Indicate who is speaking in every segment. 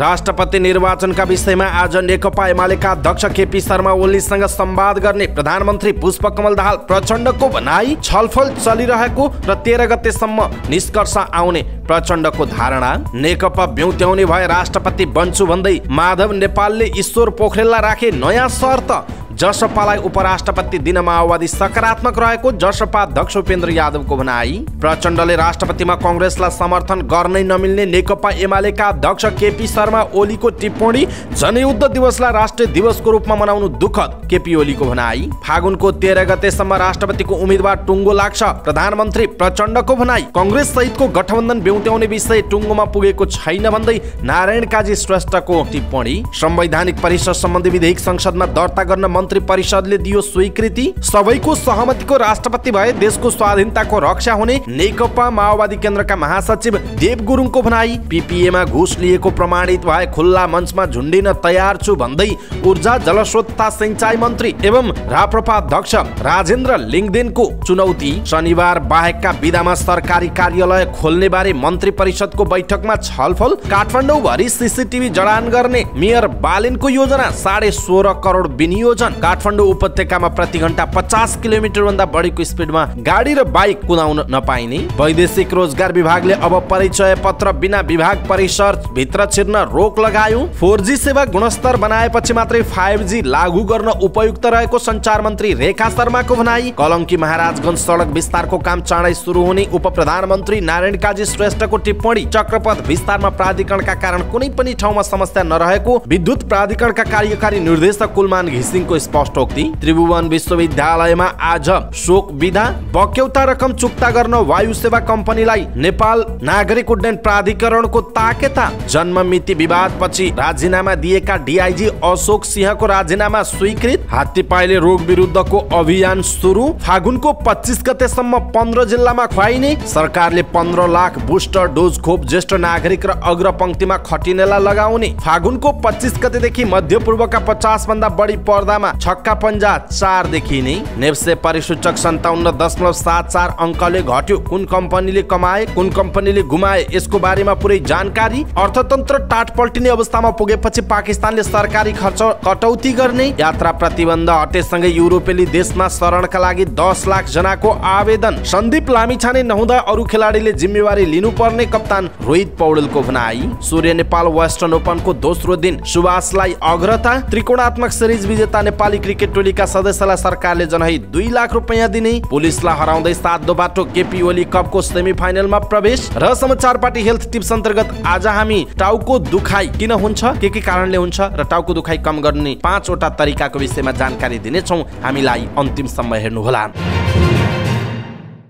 Speaker 1: राष्ट्रपति निर्वाचनका विषयमा आज नेकपा एमालेका अध्यक्ष केपी शर्मा ओलीसँग संवाद गर्ने प्रधानमन्त्री पुष्पकमल दाहाल प्रचण्डको भनाई छलफल चलिरहेको र तेह्र गतेसम्म निष्कर्ष आउने प्रचण्डको धारणा नेकपा ब्युत्याउने भए राष्ट्रपति बन्छु भन्दै माधव नेपालले ईश्वर पोखरेललाई राखे नयाँ शर्त जसपालाई उपराष्ट्रपति दिन माओवादी सकारात्मक रहेको जसपा अध्यक्ष उपेन्द्र यादवको भनाई प्रचण्डले राष्ट्रपतिमा कङ्ग्रेसलाई समर्थन गर्नै नमिल्ने नेकपा एमालेका अध्यक्ष केपी शर्मा ओलीको टिप्पणी जनयुद्ध दिवसलाई राष्ट्रिय दिवसको रूपमा मनाउनु दुखद केपी ओलीको भनाई फागुनको तेह्र गतेसम्म राष्ट्रपतिको उम्मेद्वार टुङ्गो लाग्छ प्रधानमन्त्री प्रचण्डको भनाई कङ्ग्रेस सहितको गठबन्धन बेउत्याउने विषय टुङ्गोमा पुगेको छैन भन्दै नारायण काजी श्रेष्ठको टिप्पणी संवैधानिक परिषद सम्बन्धी विधेयक संसदमा दर्ता गर्न मन्त्री परिषदले दियो स्वीकृति सबैको सहमतिको राष्ट्रपति भए देशको स्वाधीनताको रक्षा हुने नेकपा माओवादी केन्द्रका महासचिव देव गुरुङको भनाई पिपिएमा घुस लिएको प्रमाणित भए खुल्ला मञ्चमा झुन्डिन तयार छु भन्दै ऊर्जा जलस्रोत तथा सिंचाई मन्त्री एवं राप्रपा अध्यक्ष राजेन्द्र लिङ्गदेनको चुनौती शनिबार बाहेकका विधामा सरकारी कार्यालय खोल्ने बारे मन्त्री परिषदको बैठकमा छलफल काठमाडौँ भरि सिसिटिभी जडान गर्ने मेयर बालिनको योजना साढे सोह्र करोड विनियोजन काठमाडौँ उपत्यकामा प्रति घन्टा पचास किलोमिटरभन्दा बढीको स्पिडमा गाडी र बाइक कुदाउन नपाइने वैदेशिक रोजगार विभागले अब परिचय पत्र बिना विभाग परिसर भित्र छिर्न रोक लगायो फोर सेवा गुणस्तर बनाएपछि मात्रै फाइभ जी लागू गर्न उपयुक्त रहेको संचार मन्त्री रेखा शर्माको भनाई कलङ्की महाराजगञ्ज सडक विस्तारको काम चाँडै सुरु हुने उप प्रधानमन्त्री नारायण काजी श्रेष्ठको टिप्पणी चक्रपथ विस्तारमा प्राधिकरणका कारण कुनै पनि ठाउँमा समस्या नरहेको विद्युत प्राधिकरणका कार्यकारी निर्देशक कुलमान घिसिङको स्पष्टोक्ति त्रिभुवन विश्वविद्यालयमा आज शोक विधा बक्यौता रकम चुक्ता गर्न वायु सेवा कम्पनीलाई नेपाल नागरिक उड्डयन प्राधिकरणको ताकेता जन्म मिति विवाद पछि राजीनामा दिएका डिआइजी अशोक सिंहको राजीनामा स्वीकृत हात्तीपाईले रोग विरुद्धको अभियान सुरु फागुनको पच्चिस गतेसम्म पन्ध्र जिल्लामा खुवाइने सरकारले पन्ध्र लाख बुस्टर डोज खोप ज्येष्ठ नागरिक र अग्र पङ्क्तिमा खटिनेलाई लगाउने फागुनको पच्चिस गतेदेखि मध्य पूर्वका पचास भन्दा बढी पर्दामा छक्का पन्जा चारदेखि नै नेप्से परिसूचक सन्ताउन्न दशमलव सात चार अङ्कले घट्यो कुन कम्पनीले कमाए कुन कम्पनीले गुमाए यसको बारेमा पुरै जानकारी अर्थतन्त्र टाटपल्टिने अवस्थामा पुगेपछि पाकिस्तानले सरकारी खर्च कटौती गर्ने यात्रा प्रतिबन्ध हटेसँगै युरोपेली देशमा शरणका लागि दस लाख जनाको आवेदन सन्दीप लामिछाने नहुँदा अरू खेलाडीले जिम्मेवारी लिनुपर्ने कप्तान रोहित पौडेलको भनाई सूर्य नेपाल वेस्टर्न ओपनको दोस्रो दिन सुभाषलाई अग्रता त्रिकोणात्मक सिरिज विजेता नेपाल नेपाली क्रिकेट टोलीका सदस्यलाई सरकारले जनहित दुई लाख रुपियाँ दिने पुलिसलाई हराउँदै सात दोबाटो केपी ओली कपको सेमी फाइनलमा प्रवेश र समाचार पार्टी हेल्थ टिप्स अन्तर्गत आज हामी टाउको दुखाइ किन हुन्छ के के कारणले हुन्छ र टाउको दुखाइ कम गर्ने पाँचवटा तरिकाको विषयमा जानकारी दिनेछौँ हामीलाई अन्तिमसम्म हेर्नुहोला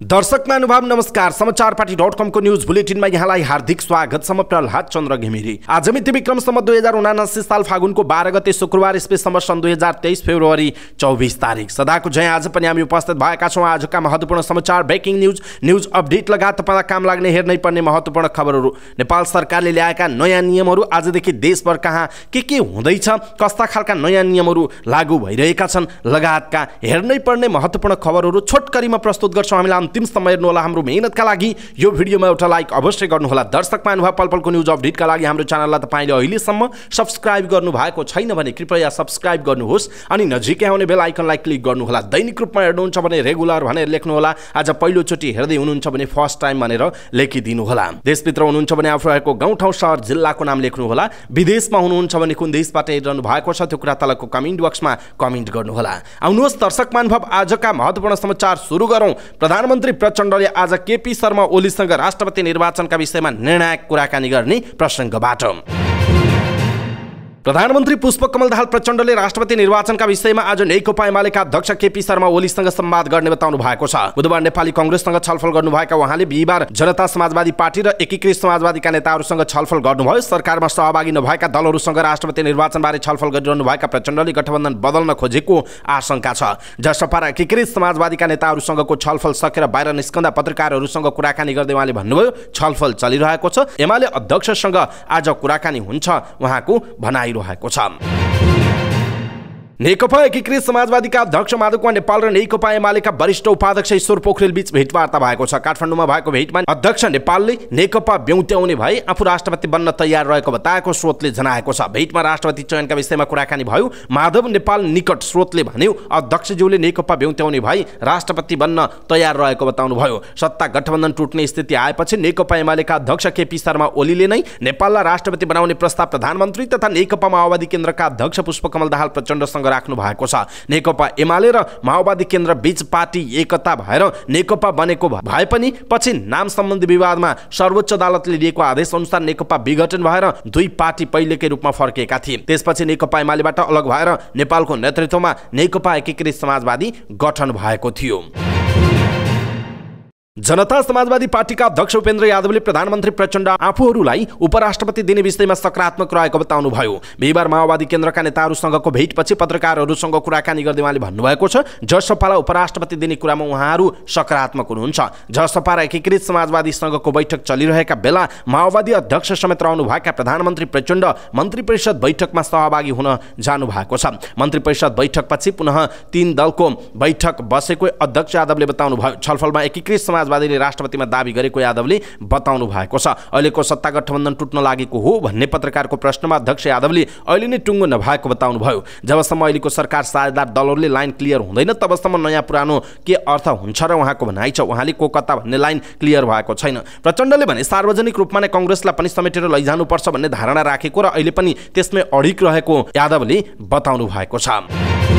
Speaker 1: दर्शक महानुभाव नमस्कार समाचार पार्टी डट कमको न्युज बुलेटिनमा यहाँलाई हार्दिक स्वागत छ म प्रहलाद चन्द्र घिमिरी आज मिति सम्म दुई हजार उनासी साल फागुनको बाह्र गते शुक्रबार स्पेस सम्म सन् दुई हजार तेइस फेब्रुअरी चौबिस तारिक सदाको जय आज पनि हामी उपस्थित भएका छौँ आजका महत्त्वपूर्ण समाचार ब्रेकिङ न्युज न्युज अपडेट लगायत तपाईँलाई काम लाग्ने हेर्नै पर्ने महत्त्वपूर्ण खबरहरू नेपाल सरकारले ल्याएका नयाँ नियमहरू आजदेखि देशभर कहाँ के के हुँदैछ कस्ता खालका नयाँ नियमहरू लागू भइरहेका छन् लगायतका हेर्नै पर्ने महत्त्वपूर्ण खबरहरू छोटकरीमा प्रस्तुत गर्छौँ हामीलाई अन्तिम समय हेर्नुहोला हाम्रो मेहनतका लागि यो भिडियोमा एउटा लाइक अवश्य गर्नुहोला दर्शक अनुभव पल पलको न्युज अपडेटका लागि हाम्रो च्यानललाई तपाईँले अहिलेसम्म सब्सक्राइब गर्नु भएको छैन भने कृपया सब्सक्राइब गर्नुहोस् अनि नजिकै आउने बेला आइकनलाई क्लिक गर्नुहोला दैनिक रूपमा हेर्नुहुन्छ भने रेगुलर भनेर लेख्नुहोला आज पहिलोचोटि हेर्दै हुनुहुन्छ भने फर्स्ट टाइम भनेर लेखिदिनु लेखिदिनुहोला देशभित्र हुनुहुन्छ भने आफू रहेको गाउँठाउँ सहर जिल्लाको नाम लेख्नुहोला विदेशमा हुनुहुन्छ भने कुन देशबाट हेरिरहनु भएको छ त्यो कुरा तलको कमेन्ट बक्समा कमेन्ट गर्नुहोला आउनुहोस् दर्शक मानुभव आजका महत्वपूर्ण समाचार सुरु गरौँ प्रधानमन्त्री मन्त्री प्रचण्डले आज केपी शर्मा ओलीसँग राष्ट्रपति निर्वाचनका विषयमा निर्णायक कुराकानी गर्ने प्रसङ्गबाट प्रधानमन्त्री पुष्पकमल दाहाल प्रचण्डले राष्ट्रपति निर्वाचनका विषयमा आज नेकपा एमालेका अध्यक्ष केपी शर्मा ओलीसँग संवाद गर्ने बताउनु भएको छ बुधबार नेपाली कङ्ग्रेससँग छलफल गर्नुभएका उहाँले बिहिबार जनता समाजवादी पार्टी र एकीकृत समाजवादीका नेताहरूसँग छलफल गर्नुभयो सरकारमा सहभागी नभएका दलहरूसँग राष्ट्रपति निर्वाचनबारे छलफल गरिरहनु गरिरहनुभएका प्रचण्डले गठबन्धन बदल्न खोजेको आशंका छ जसपा र एकीकृत समाजवादीका नेताहरूसँगको छलफल सकेर बाहिर निस्कँदा पत्रकारहरूसँग कुराकानी गर्दै उहाँले भन्नुभयो छलफल चलिरहेको छ एमाले अध्यक्षसँग आज कुराकानी हुन्छ उहाँको भनाइ गरिरहेको छ नेकपा एकीकृत समाजवादीका अध्यक्ष माधव कुमार नेपाल र नेकपा एमालेका वरिष्ठ उपाध्यक्ष ईश्वर पोखरेल बीच भेटवार्ता भएको छ काठमाडौँमा भएको भेटमा अध्यक्ष नेपालले नेकपा ब्याउत्याउने भए आफू राष्ट्रपति बन्न तयार रहेको बताएको स्रोतले जनाएको छ भेटमा राष्ट्रपति चयनका विषयमा कुराकानी भयो माधव नेपाल निकट स्रोतले भन्यो अध्यक्षज्यूले नेकपा ब्याउत्याउने भए राष्ट्रपति बन्न तयार रहेको बताउनुभयो सत्ता गठबन्धन टुट्ने स्थिति आएपछि नेकपा एमालेका अध्यक्ष केपी शर्मा ओलीले नै नेपाललाई राष्ट्रपति बनाउने प्रस्ताव प्रधानमन्त्री तथा नेकपा माओवादी केन्द्रका अध्यक्ष पुष्पकमल दाहाल प्रचण्डसँग प्रसङ्ग राख्नु भएको छ नेकपा एमाले र माओवादी केन्द्र बीच पार्टी एकता भएर नेकपा बनेको भए पनि पछि नाम सम्बन्धी विवादमा सर्वोच्च अदालतले लिएको आदेश अनुसार नेकपा विघटन भएर दुई पार्टी पहिलेकै रूपमा फर्केका थिए त्यसपछि नेकपा एमालेबाट अलग भएर नेपालको नेतृत्वमा नेकपा एकीकृत समाजवादी गठन भएको थियो जनता समाजवादी पार्टीका अध्यक्ष उपेन्द्र यादवले प्रधानमन्त्री प्रचण्ड आफूहरूलाई उपराष्ट्रपति दिने विषयमा सकारात्मक रहेको बताउनुभयो बिहिबार माओवादी केन्द्रका नेताहरूसँगको भेटपछि पत्रकारहरूसँग कुराकानी गर्दै उहाँले भन्नुभएको छ जसपालाई उपराष्ट्रपति दिने कुरामा उहाँहरू सकारात्मक हुनुहुन्छ जसपा र एकीकृत समाजवादीसँगको बैठक चलिरहेका बेला माओवादी अध्यक्ष समेत रहनुभएका प्रधानमन्त्री प्रचण्ड मन्त्री परिषद बैठकमा सहभागी हुन जानु भएको छ मन्त्री परिषद बैठकपछि पुनः तीन दलको बैठक बसेको अध्यक्ष यादवले बताउनुभयो छलफलमा एकीकृत समाज समाजवादीले राष्ट्रपतिमा दावी गरेको यादवले बताउनु भएको छ अहिलेको सत्ता गठबन्धन टुट्न लागेको हो भन्ने पत्रकारको प्रश्नमा अध्यक्ष यादवले अहिले नै टुङ्गो नभएको बताउनुभयो जबसम्म अहिलेको सरकार साझेदार दलहरूले लाइन क्लियर हुँदैन तबसम्म नयाँ पुरानो के अर्थ हुन्छ र उहाँको भनाइ छ उहाँले कोकत्ता भन्ने लाइन क्लियर भएको छैन प्रचण्डले भने सार्वजनिक रूपमा नै कङ्ग्रेसलाई पनि समेटेर लैजानुपर्छ भन्ने धारणा राखेको र अहिले पनि त्यसमै अडिक रहेको यादवले बताउनु भएको छ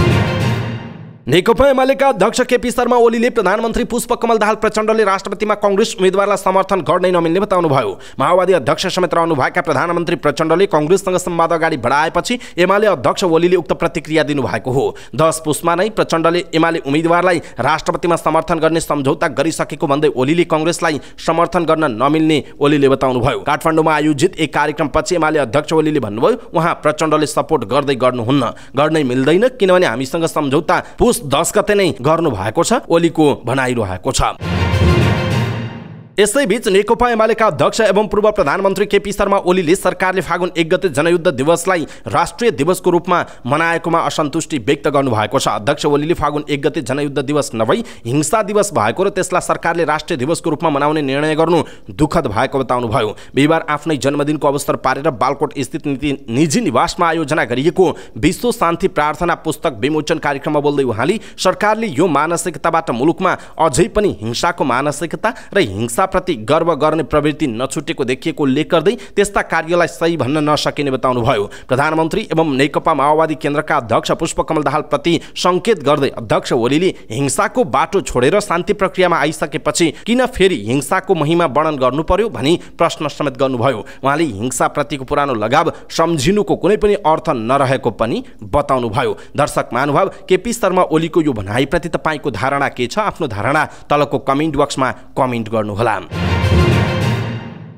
Speaker 1: नेकपा एमालेका अध्यक्ष केपी शर्मा ओलीले प्रधानमन्त्री पुष्पकमल दाहाल प्रचण्डले राष्ट्रपतिमा कङ्ग्रेस उम्मेद्वारलाई समर्थन गर्नै नमिल्ने बताउनुभयो माओवादी अध्यक्ष समेत रहनुभएका प्रधानमन्त्री प्रचण्डले कङ्ग्रेससँग संवाद अगाडि बढाएपछि एमाले अध्यक्ष ओलीले उक्त प्रतिक्रिया दिनुभएको हो दस पुसमा नै प्रचण्डले एमाले उम्मेद्वारलाई राष्ट्रपतिमा समर्थन गर्ने सम्झौता गरिसकेको भन्दै ओलीले कङ्ग्रेसलाई समर्थन गर्न नमिल्ने ओलीले बताउनुभयो काठमाडौँमा आयोजित एक कार्यक्रमपछि एमाले अध्यक्ष ओलीले भन्नुभयो उहाँ प्रचण्डले सपोर्ट गर्दै गर्नुहुन्न गर्नै मिल्दैन किनभने हामीसँग सम्झौता पुस पुस दस गते नै गर्नु भएको छ ओलीको भनाइरहेको छ यसैबीच नेकपा एमालेका अध्यक्ष एवं पूर्व प्रधानमन्त्री केपी शर्मा ओलीले सरकारले फागुन एक गते जनयुद्ध दिवसलाई राष्ट्रिय दिवसको रूपमा मनाएकोमा असन्तुष्टि व्यक्त गर्नुभएको छ अध्यक्ष ओलीले फागुन एक गते जनयुद्ध दिवस नभई हिंसा दिवस भएको र त्यसलाई सरकारले राष्ट्रिय दिवसको रूपमा मनाउने निर्णय गर्नु दुःखद भएको बताउनुभयो बिहिबार आफ्नै जन्मदिनको अवसर पारेर बालकोट स्थित निजी निवासमा आयोजना गरिएको विश्व शान्ति प्रार्थना पुस्तक विमोचन कार्यक्रममा बोल्दै उहाँले सरकारले यो मानसिकताबाट मुलुकमा अझै पनि हिंसाको मानसिकता र हिंसा सेवाप्रति गर्व गर्ने प्रवृत्ति नछुटेको देखिएको उल्लेख गर्दै त्यस्ता कार्यलाई सही भन्न नसकिने बताउनुभयो प्रधानमन्त्री एवं नेकपा माओवादी केन्द्रका अध्यक्ष पुष्पकमल दाहालप्रति सङ्केत गर्दै अध्यक्ष ओलीले हिंसाको बाटो छोडेर शान्ति प्रक्रियामा आइसकेपछि किन फेरि हिंसाको महिमा वर्णन गर्नु पर्यो भनी प्रश्न समेत गर्नुभयो उहाँले हिंसाप्रतिको पुरानो लगाव सम्झिनुको कुनै पनि अर्थ नरहेको पनि बताउनुभयो दर्शक महानुभाव केपी शर्मा ओलीको यो भनाइप्रति तपाईँको धारणा के छ आफ्नो धारणा तलको कमेन्ट बक्समा कमेन्ट गर्नुहोला Islam.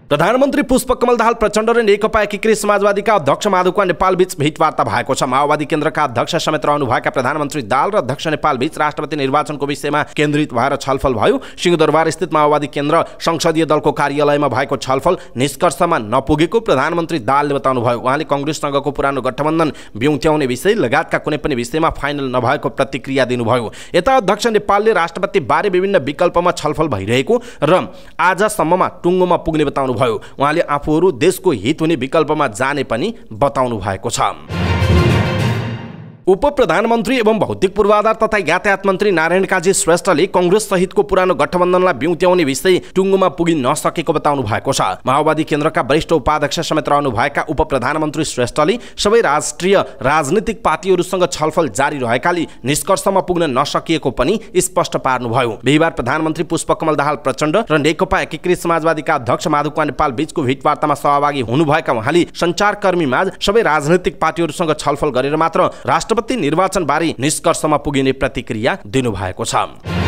Speaker 1: प्रधानमन्त्री पुष्पकमल दाहाल प्रचण्ड र नेकपा एकीकृत समाजवादीका अध्यक्ष माधुका बीच भेटवार्ता भएको छ माओवादी केन्द्रका अध्यक्ष समेत रहनुभएका प्रधानमन्त्री दाल र अध्यक्ष नेपाल नेपालबीच राष्ट्रपति निर्वाचनको विषयमा केन्द्रित भएर छलफल भयो सिंहदरबार स्थित माओवादी केन्द्र संसदीय दलको कार्यालयमा भएको छलफल निष्कर्षमा नपुगेको प्रधानमन्त्री दालले बताउनुभयो उहाँले कङ्ग्रेससँगको पुरानो गठबन्धन ब्युत्याउने विषय लगायतका कुनै पनि विषयमा फाइनल नभएको प्रतिक्रिया दिनुभयो यता अध्यक्ष नेपालले राष्ट्रपति बारे विभिन्न विकल्पमा छलफल भइरहेको र आजसम्ममा टुङ्गोमा पुग्ने बताउनु गर्नुभयो उहाँले आफूहरू देशको हित हुने विकल्पमा जाने पनि बताउनु भएको छ उप प्रधानमन्त्री एवं भौतिक पूर्वाधार तथा यातायात मन्त्री नारायण काजी श्रेष्ठले कङ्ग्रेस सहितको पुरानो गठबन्धनलाई बिउत्याउने विषय टुङ्गोमा पुगिन नसकेको बताउनु भएको छ माओवादी केन्द्रका वरिष्ठ उपाध्यक्ष समेत रहनुभएका उप प्रधानमन्त्री श्रेष्ठले सबै राष्ट्रिय राजनीतिक पार्टीहरूसँग छलफल जारी रहेकाले निष्कर्षमा पुग्न नसकिएको पनि स्पष्ट पार्नुभयो बिहिबार प्रधानमन्त्री पुष्पकमल दाहाल प्रचण्ड र नेकपा एकीकृत समाजवादीका अध्यक्ष माधुकुवा नेपाल बीचको भेटवार्तामा सहभागी हुनुभएका उहाँले सञ्चारकर्मी माझ सबै राजनैतिक पार्टीहरूसँग छलफल गरेर मात्र राष्ट्र राष्ट्रपति निर्वाचनबारे निष्कर्षमा पुगिने प्रतिक्रिया दिनुभएको छ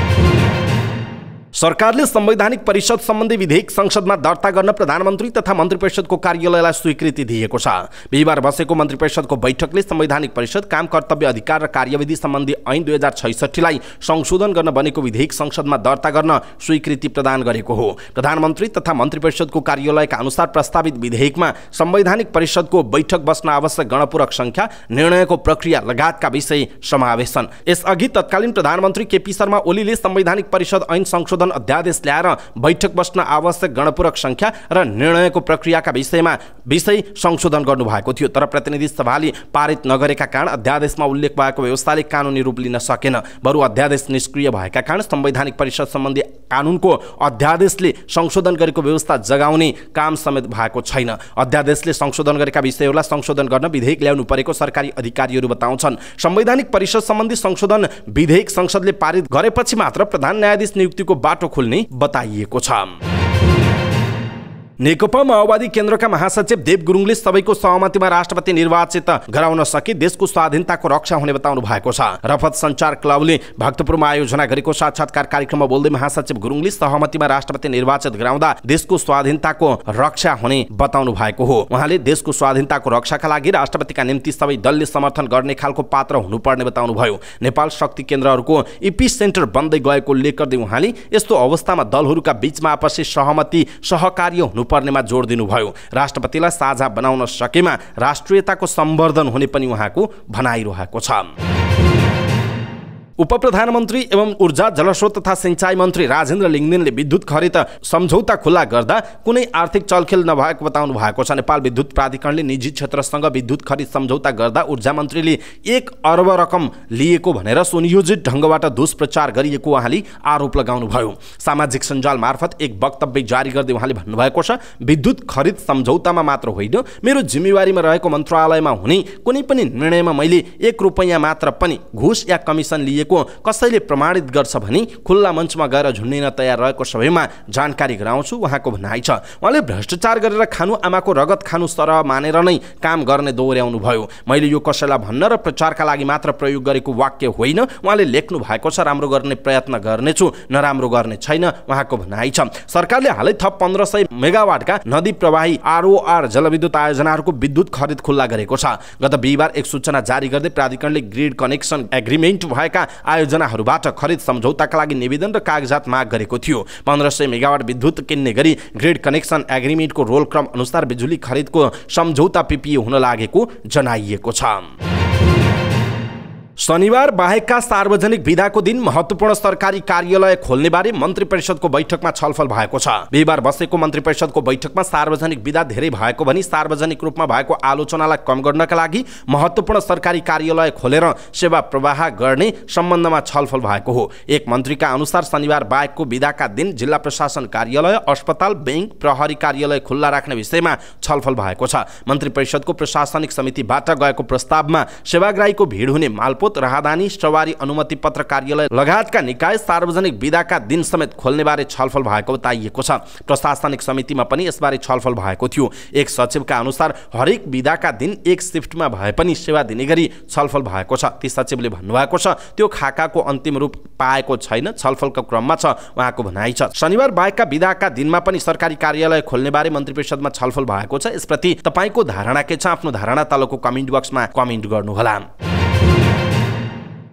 Speaker 1: सरकारले संवैधानिक परिषद सम्बन्धी विधेयक संसदमा दर्ता गर्न प्रधानमन्त्री तथा मन्त्री परिषदको कार्यालयलाई स्वीकृति दिएको छ बिहिबार बसेको मन्त्री परिषदको बैठकले संवैधानिक परिषद काम कर्तव्य अधिकार र कार्यविधि सम्बन्धी ऐन दुई हजार छैसठीलाई संशोधन गर्न बनेको विधेयक संसदमा दर्ता गर्न स्वीकृति प्रदान गरेको हो प्रधानमन्त्री तथा मन्त्री परिषदको कार्यालयका अनुसार प्रस्तावित विधेयकमा संवैधानिक परिषदको बैठक बस्न आवश्यक गणपूरक संख्या निर्णयको प्रक्रिया लगायतका विषय समावेश छन् यसअघि तत्कालीन प्रधानमन्त्री केपी शर्मा ओलीले संवैधानिक परिषद ऐन संशोधन संशोधन अध्यादेश ल्याएर बैठक बस्न आवश्यक गणपूरक संख्या र निर्णयको प्रक्रियाका विषयमा विषय संशोधन गर्नुभएको थियो तर प्रतिनिधि सभाले पारित नगरेका कारण अध्यादेशमा उल्लेख भएको व्यवस्थाले कानुनी रूप लिन सकेन बरु अध्यादेश निष्क्रिय भएका कारण संवैधानिक परिषद सम्बन्धी कानुनको अध्यादेशले संशोधन गरेको व्यवस्था जगाउने काम समेत भएको छैन अध्यादेशले संशोधन गरेका विषयहरूलाई संशोधन गर्न विधेयक ल्याउनु परेको सरकारी अधिकारीहरू बताउँछन् संवैधानिक परिषद सम्बन्धी संशोधन विधेयक संसदले पारित गरेपछि मात्र प्रधान न्यायाधीश नियुक्तिको बा बाटो खोल्ने बताइएको छ नेकपा माओवादी केन्द्रका महासचिव देव गुरुङले सबैको सहमतिमा राष्ट्रपति निर्वाचित गराउन सके देशको स्वाधीनताको रक्षा हुने बताउनु भएको छ रफत संचार क्लबले भक्तपुरमा आयोजना गरेको साक्षात्कार कार्यक्रममा बोल्दै महासचिव गुरुङले सहमतिमा राष्ट्रपति निर्वाचित गराउँदा देशको स्वाधीनताको रक्षा हुने बताउनु भएको हो उहाँले देशको स्वाधीनताको रक्षाका लागि राष्ट्रपतिका निम्ति सबै दलले समर्थन गर्ने खालको पात्र हुनुपर्ने बताउनु भयो नेपाल शक्ति केन्द्रहरूको इपी सेन्टर बन्दै गएको उल्लेख गर्दै उहाँले यस्तो अवस्थामा दलहरूका बीचमा आपसी सहमति सहकार्य हुनु पर्नेमा जोड दिनुभयो राष्ट्रपतिलाई साझा बनाउन सकेमा राष्ट्रियताको सम्वर्धन हुने पनि उहाँको भनाइरहेको छ उप प्रधानमन्त्री एवं ऊर्जा जलस्रोत तथा सिँचाइ मन्त्री राजेन्द्र लिङ्गदेनले विद्युत खरिद सम्झौता खुल्ला गर्दा कुनै आर्थिक चलखेल नभएको बताउनु भएको छ नेपाल विद्युत प्राधिकरणले निजी क्षेत्रसँग विद्युत खरिद सम्झौता गर्दा ऊर्जा मन्त्रीले एक अर्ब रकम लिएको भनेर सुनियोजित ढङ्गबाट दुष्प्रचार गरिएको उहाँले आरोप लगाउनुभयो सामाजिक सञ्जाल मार्फत एक वक्तव्य जारी गर्दै उहाँले भन्नुभएको छ विद्युत खरिद सम्झौतामा मात्र होइन मेरो जिम्मेवारीमा रहेको मन्त्रालयमा हुने कुनै पनि निर्णयमा मैले एक रुपैयाँ मात्र पनि घुस या कमिसन लिए दिएको कसैले प्रमाणित गर्छ भनी खुल्ला मञ्चमा गएर झुन्डिन तयार रहेको सबैमा जानकारी गराउँछु उहाँको भनाइ छ उहाँले भ्रष्टाचार गरेर खानु आमाको रगत खानु सरह मानेर नै काम गर्ने दोहोऱ्याउनुभयो मैले यो कसैलाई भन्न र प्रचारका लागि मात्र प्रयोग गरेको वाक्य होइन उहाँले लेख्नु भएको छ राम्रो गर्ने प्रयत्न गर्नेछु नराम्रो गर्ने छैन उहाँको भनाइ छ सरकारले हालै थप पन्ध्र सय मेगावाटका नदी प्रवाही आरओआर जलविद्युत आयोजनाहरूको विद्युत खरिद खुल्ला गरेको छ गत बिहिबार एक सूचना जारी गर्दै प्राधिकरणले ग्रिड कनेक्सन एग्रिमेन्ट भएका आयोजनाहरूबाट खरिद सम्झौताका लागि निवेदन र कागजात माग गरेको थियो पन्ध्र सय मेगावाट विद्युत किन्ने गरी ग्रिड कनेक्सन एग्रिमेन्टको रोलक्रम अनुसार बिजुली खरिदको सम्झौता पिपिए हुन लागेको जनाइएको छ शनिबार बाहेकका सार्वजनिक विधाको दिन महत्त्वपूर्ण सरकारी कार्यालय खोल्ने बारे मन्त्री परिषदको बैठकमा छलफल भएको छ बिहिबार बसेको मन्त्री परिषदको बैठकमा सार्वजनिक विधा धेरै भएको भनी सार्वजनिक रूपमा भएको आलोचनालाई कम गर्नका लागि महत्त्वपूर्ण सरकारी कार्यालय खोलेर सेवा प्रवाह गर्ने सम्बन्धमा छलफल भएको हो एक मन्त्रीका अनुसार शनिबार बाहेकको विधाका दिन जिल्ला प्रशासन कार्यालय अस्पताल ब्याङ्क प्रहरी कार्यालय खुल्ला राख्ने विषयमा छलफल भएको छ मन्त्री परिषदको प्रशासनिक समितिबाट गएको प्रस्तावमा सेवाग्राहीको भिड हुने मालपोत राजपूत राहदानी सवारी अनुमति पत्र कार्यालय लगायतका निकाय सार्वजनिक विधाका दिन समेत खोल्नेबारे छलफल भएको बताइएको छ प्रशासनिक समितिमा पनि यसबारे छलफल भएको थियो एक सचिवका अनुसार हरेक विधाका दिन एक सिफ्टमा भए पनि सेवा दिने गरी छलफल भएको छ ती सचिवले भन्नुभएको छ त्यो खाकाको अन्तिम रूप पाएको छैन छलफलको क्रममा छ उहाँको भनाइ छ शनिबार बाहेकका विधाका दिनमा पनि सरकारी कार्यालय खोल्नेबारे मन्त्री परिषदमा छलफल भएको छ यसप्रति तपाईँको धारणा के छ आफ्नो धारणा तलको कमेन्ट बक्समा कमेन्ट गर्नुहोला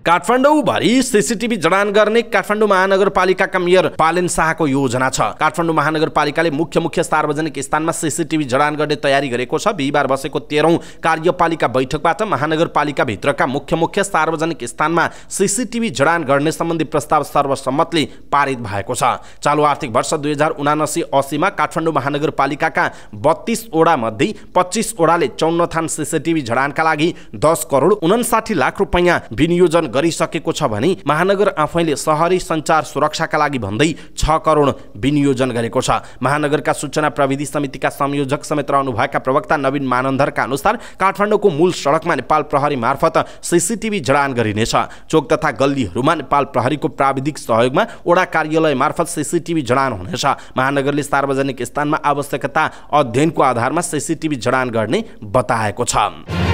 Speaker 1: काठमाडौँभरि सिसिटिभी जडान गर्ने काठमाडौँ महानगरपालिकाका मेयर पालेन शाहको योजना छ काठमाडौँ महानगरपालिकाले मुख्य मुख्य सार्वजनिक स्थानमा सिसिटिभी जडान गर्ने तयारी गरेको छ बिहिबार बसेको तेह्रौँ कार्यपालिका बैठकबाट महानगरपालिकाभित्रका मुख्य मुख्य सार्वजनिक स्थानमा सिसिटिभी जडान गर्ने सम्बन्धी प्रस्ताव सर्वसम्मतले पारित भएको छ चालु आर्थिक वर्ष दुई हजार उनासी असीमा काठमाडौँ महानगरपालिकाका मध्ये पच्चिसवटाले चौन्न थान सिसिटिभी जडानका लागि दस करोड उनासाठी लाख रुपियाँ विनियोजन गरिसकेको छ भने महानगर आफैले सहरी सञ्चार सुरक्षाका लागि भन्दै छ करोड विनियोजन गरेको छ महानगरका सूचना प्रविधि समितिका संयोजक समेत रहनुभएका प्रवक्ता नवीन मानन्धरका अनुसार काठमाडौँको मूल सडकमा नेपाल प्रहरी मार्फत सिसिटिभी जडान गरिनेछ चोक तथा गल्लीहरूमा नेपाल प्रहरीको प्राविधिक सहयोगमा वडा कार्यालय मार्फत सिसिटिभी जडान हुनेछ महानगरले सार्वजनिक स्थानमा आवश्यकता अध्ययनको आधारमा सिसिटिभी जडान गर्ने बताएको छ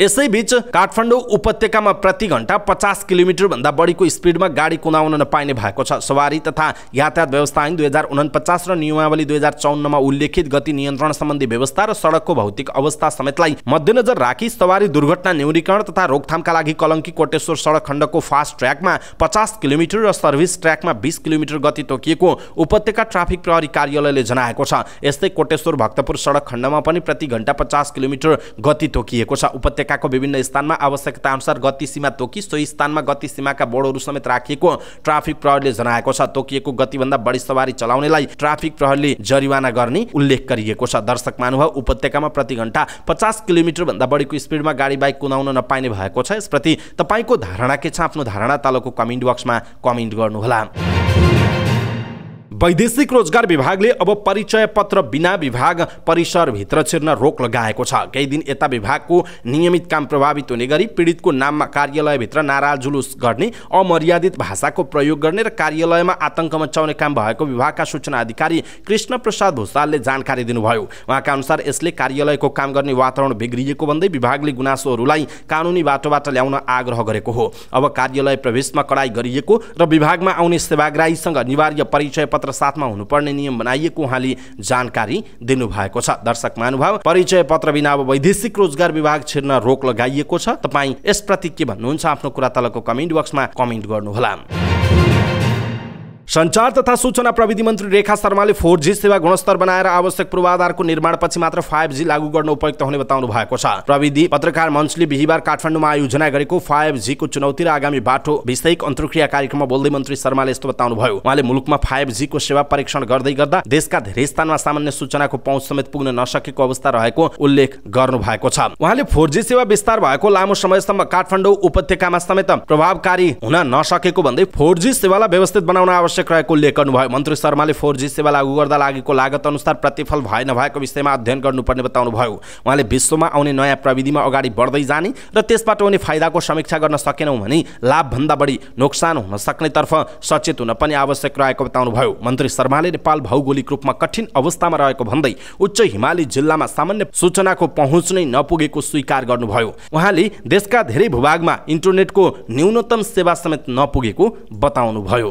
Speaker 1: यसैबीच काठमाडौँ उपत्यकामा प्रति घन्टा पचास किलोमिटरभन्दा बढीको स्पिडमा गाडी कुदाउन नपाइने भएको छ सवारी तथा यातायात व्यवस्था ऐन दुई र नियमावली दुई हजार चौन्नमा उल्लेखित गति नियन्त्रण सम्बन्धी व्यवस्था र सडकको भौतिक अवस्था समेतलाई मध्यनजर राखी सवारी दुर्घटना न्यूनीकरण तथा रोकथामका लागि कलङ्की कोटेश्वर सडक खण्डको फास्ट ट्र्याकमा पचास किलोमिटर र सर्भिस ट्र्याकमा बिस किलोमिटर गति तोकिएको उपत्यका ट्राफिक प्रहरी कार्यालयले जनाएको छ यस्तै कोटेश्वर भक्तपुर सडक खण्डमा पनि प्रति घण्टा पचास किलोमिटर गति तोकिएको छ उपत्यका उपत्यकाको विभिन्न स्थानमा आवश्यकता अनुसार गति सीमा तोकी सोही स्थानमा गति सीमाका बोर्डहरू समेत राखिएको ट्राफिक प्रहरीले जनाएको छ तोकिएको गतिभन्दा बढी सवारी चलाउनेलाई ट्राफिक प्रहरीले जरिवाना गर्ने उल्लेख गरिएको छ दर्शक महानुभाव उपत्यकामा प्रति घन्टा पचास भन्दा बढीको स्पिडमा गाडी बाइक कुदाउन नपाइने भएको छ यसप्रति तपाईँको धारणा के छ आफ्नो धारणा तलको कमेन्ट बक्समा कमेन्ट गर्नुहोला वैदेशिक रोजगार विभागले अब परिचय पत्र बिना विभाग परिसरभित्र छिर्न रोक लगाएको छ केही दिन यता विभागको नियमित काम प्रभावित हुने गरी पीडितको नाममा कार्यालयभित्र नारा जुलुस गर्ने अमर्यादित भाषाको प्रयोग गर्ने र कार्यालयमा आतङ्क मचाउने काम भएको विभागका सूचना अधिकारी कृष्ण प्रसाद भुषालले जानकारी दिनुभयो उहाँका अनुसार यसले कार्यालयको काम गर्ने वातावरण बिग्रिएको भन्दै विभागले गुनासोहरूलाई कानुनी बाटोबाट ल्याउन आग्रह गरेको हो अब कार्यालय प्रवेशमा कडाई गरिएको र विभागमा आउने सेवाग्राहीसँग अनिवार्य परिचय पत्र साथमा सातमा हुनुपर्ने नियम बनाइएको उहाँले जानकारी दिनुभएको छ दर्शक महानुभाव परिचय पत्र बिना अब वैदेशिक रोजगार विभाग छिर्न रोक लगाइएको छ तपाईँ यसप्रति के भन्नुहुन्छ आफ्नो कुरा तलको कमेन्ट बक्समा कमेन्ट गर्नुहोला सञ्चार तथा सूचना प्रविधि मन्त्री रेखा शर्माले फोर जी सेवा गुणस्तर बनाएर आवश्यक पूर्वाधारको निर्माणपछि मात्र फाइभ जी लागू गर्न उपयुक्त हुने बताउनु भएको छ प्रविधि पत्रकार मञ्चले बिहिबार काठमाडौँमा आयोजना गरेको फाइभ जीको चुनौती र आगामी बाटो विषयक अन्तर्क्रिया कार्यक्रममा बोल्दै मन्त्री शर्माले यस्तो बताउनुभयो उहाँले मुलुकमा फाइभ जीको सेवा परीक्षण गर्दै गर्दा देशका धेरै स्थानमा सामान्य सूचनाको पहुँच समेत पुग्न नसकेको अवस्था रहेको उल्लेख गर्नु भएको छ उहाँले फोर जी सेवा विस्तार भएको लामो समयसम्म काठमाडौँ उपत्यकामा समेत प्रभावकारी हुन नसकेको भन्दै फोर जी सेवालाई व्यवस्थित बनाउन आवश्यक आवश्यक रहेको उल्लेख गर्नुभयो मन्त्री शर्माले फोर जी सेवा लागू गर्दा लागेको लागत अनुसार प्रतिफल भए नभएको विषयमा अध्ययन गर्नुपर्ने बताउनुभयो उहाँले विश्वमा आउने नयाँ प्रविधिमा अगाडि बढ्दै जाने र त्यसबाट हुने फाइदाको समीक्षा गर्न सकेनौँ भने लाभभन्दा बढी नोक्सान हुन सक्नेतर्फ सचेत हुन पनि आवश्यक रहेको बताउनुभयो मन्त्री शर्माले नेपाल भौगोलिक रूपमा कठिन अवस्थामा रहेको भन्दै उच्च हिमाली जिल्लामा सामान्य सूचनाको पहुँच नै नपुगेको स्वीकार गर्नुभयो उहाँले देशका धेरै भूभागमा इन्टरनेटको न्यूनतम सेवा समेत नपुगेको बताउनुभयो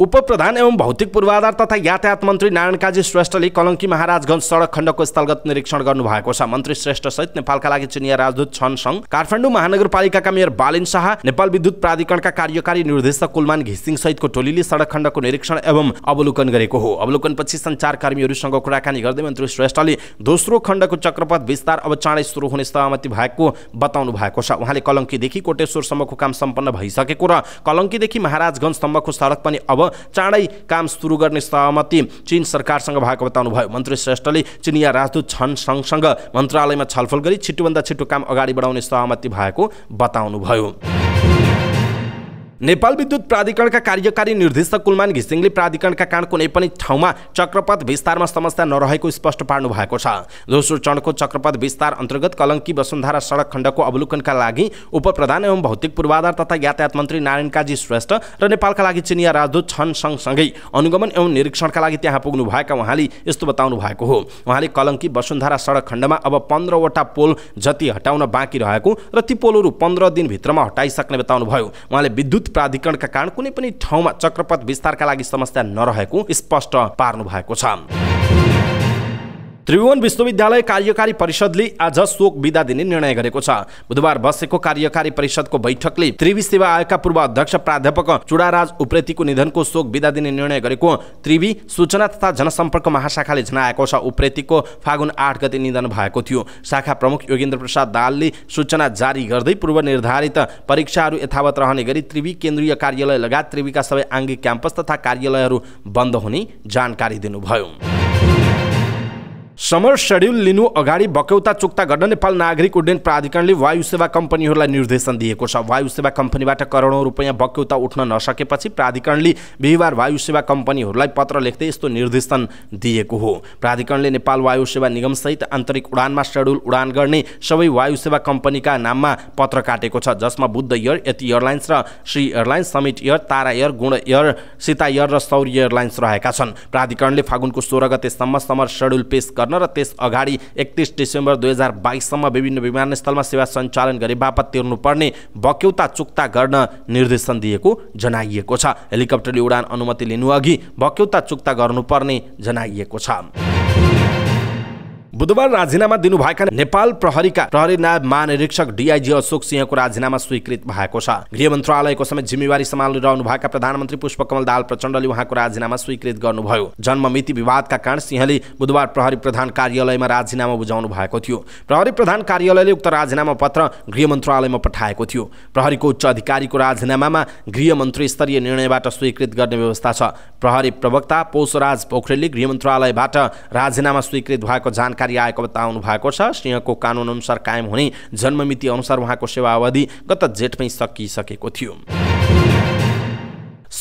Speaker 1: उप प्रधान एवं भौतिक पूर्वाधार तथा यातायात मन्त्री नारायण काजी श्रेष्ठले कलङ्की महाराजगञ्ज सडक खण्डको स्थलगत निरीक्षण गर्नु भएको छ मन्त्री श्रेष्ठ सहित नेपालका लागि चिनिया राजदूत छन् सङ काठमाडौँ महानगरपालिकाका मेयर बालिन शाह नेपाल विद्युत प्राधिकरणका कार्यकारी निर्देशक कुलमान घिसिङ सहितको टोलीले सडक खण्डको निरीक्षण एवं अवलोकन गरेको हो अवलोकनपछि सञ्चारकर्मीहरूसँग कुराकानी गर्दै मन्त्री श्रेष्ठले दोस्रो खण्डको चक्रपथ विस्तार अब चाँडै सुरु हुने सहमति भएको बताउनु भएको छ उहाँले कलङ्कीदेखि कोटेश्वरसम्मको काम सम्पन्न भइसकेको र कलङ्कीदेखि महाराजगञ्जसम्मको सडक पनि अब चाँडै काम सुरु गर्ने सहमति चिन सरकारसँग भएको बताउनुभयो मन्त्री श्रेष्ठले चिनिया राजदूत छन् सँगसँग मन्त्रालयमा छलफल गरी छिटोभन्दा छिटो काम अगाडि बढाउने सहमति भएको बताउनुभयो नेपाल विद्युत प्राधिकरणका कार्यकारी निर्देशक कुलमान घिसिङले प्राधिकरणका कारण कुनै पनि ठाउँमा चक्रपथ विस्तारमा समस्या नरहेको स्पष्ट पार्नु भएको छ दोस्रो चरणको चक्रपथ विस्तार अन्तर्गत कलङ्की वसुन्धारा सडक खण्डको अवलोकनका लागि उपप्रधान एवं भौतिक पूर्वाधार तथा यातायात मन्त्री नारायण काजी श्रेष्ठ र नेपालका लागि चिनिया राजदूत छन् सँगसँगै अनुगमन एवं निरीक्षणका लागि त्यहाँ पुग्नुभएका उहाँले यस्तो बताउनु भएको हो उहाँले कलङ्की वसुन्धारा सडक खण्डमा अब पन्ध्रवटा पोल जति हटाउन बाँकी रहेको र ती पोलहरू पन्ध्र दिनभित्रमा हटाइसक्ने बताउनुभयो उहाँले विद्युत प्राधिकरणका कारण कुनै पनि ठाउँमा चक्रपथ विस्तारका लागि समस्या नरहेको स्पष्ट पार्नु भएको छ त्रिभुवन विश्वविद्यालय कार्यकारी परिषदले आज शोक विदा दिने निर्णय गरेको छ बुधबार बसेको कार्यकारी परिषदको बैठकले त्रिवी सेवा आयोगका पूर्व अध्यक्ष प्राध्यापक चुडाराज उप्रेतीको निधनको शोक विदा दिने निर्णय गरेको त्रिवी सूचना तथा जनसम्पर्क महाशाखाले जनाएको छ उप्रेतीको फागुन आठ गते निधन भएको थियो शाखा प्रमुख योगेन्द्र प्रसाद दालले सूचना जारी गर्दै पूर्व निर्धारित परीक्षाहरू यथावत रहने गरी त्रिवी केन्द्रीय कार्यालय लगायत त्रिवीका सबै आङ्गिक क्याम्पस तथा कार्यालयहरू बन्द हुने जानकारी दिनुभयो समर सेड्युल लिनु अगाडि बकौता चुक्ता गर्न नेपाल नागरिक उड्डयन प्राधिकरणले वायु सेवा कम्पनीहरूलाई निर्देशन दिएको छ वायु सेवा कम्पनीबाट करोडौँ रुपियाँ बकौता उठ्न नसकेपछि प्राधिकरणले बिहिबार वायु सेवा कम्पनीहरूलाई पत्र लेख्दै यस्तो निर्देशन दिएको हो प्राधिकरणले नेपाल वायु सेवा निगमसहित आन्तरिक उडानमा सेड्युल उडान गर्ने सबै वायु सेवा कम्पनीका नाममा पत्र काटेको छ जसमा बुद्ध एयर यति एयरलाइन्स र Shree airlines summit air Tara air Guna air Sita air र सौर्य एयरलाइन्स रहेका छन् प्राधिकरणले फागुनको सोह्र गतेसम्म समर सेड्युल पेस गर्न र त्यस अगाडि एकतिस डिसेम्बर दुई हजार बाइससम्म विभिन्न विमानस्थलमा सेवा सञ्चालन गरे बापत तिर्नुपर्ने बक्यौता चुक्ता गर्न निर्देशन दिएको जनाइएको छ हेलिकप्टरले उडान अनुमति लिनु अघि बक्यौता चुक्ता गर्नुपर्ने जनाइएको छ बुधबार राजीनामा दिनुभएका नेपाल प्रहरीका प्रहरी नायब महानिरीक्षक डिआइजी अशोक सिंहको राजीनामा स्वीकृत भएको छ गृह मन्त्रालयको समेत जिम्मेवारी सम्हालिरहनुभएका रहनुभएका प्रधानमन्त्री पुष्पकमल दाल प्रचण्डले उहाँको राजीनामा स्वीकृत गर्नुभयो जन्ममिति विवादका कारण सिंहले बुधबार प्रहरी प्रधान कार्यालयमा राजीनामा बुझाउनु भएको थियो प्रहरी प्रधान कार्यालयले उक्त राजीनामा पत्र गृह मन्त्रालयमा पठाएको थियो प्रहरीको उच्च अधिकारीको राजीनामामा गृह मन्त्री स्तरीय निर्णयबाट स्वीकृत गर्ने व्यवस्था छ प्रहरी प्रवक्ता पोषराज पोखरेलले गृह मन्त्रालयबाट राजीनामा स्वीकृत भएको जानकारी जानकारी आएको बताउनु भएको छ सिंहको कानुनअनुसार कायम हुने जन्ममिति अनुसार उहाँको सेवा अवधि गत जेठमै सकिसकेको थियो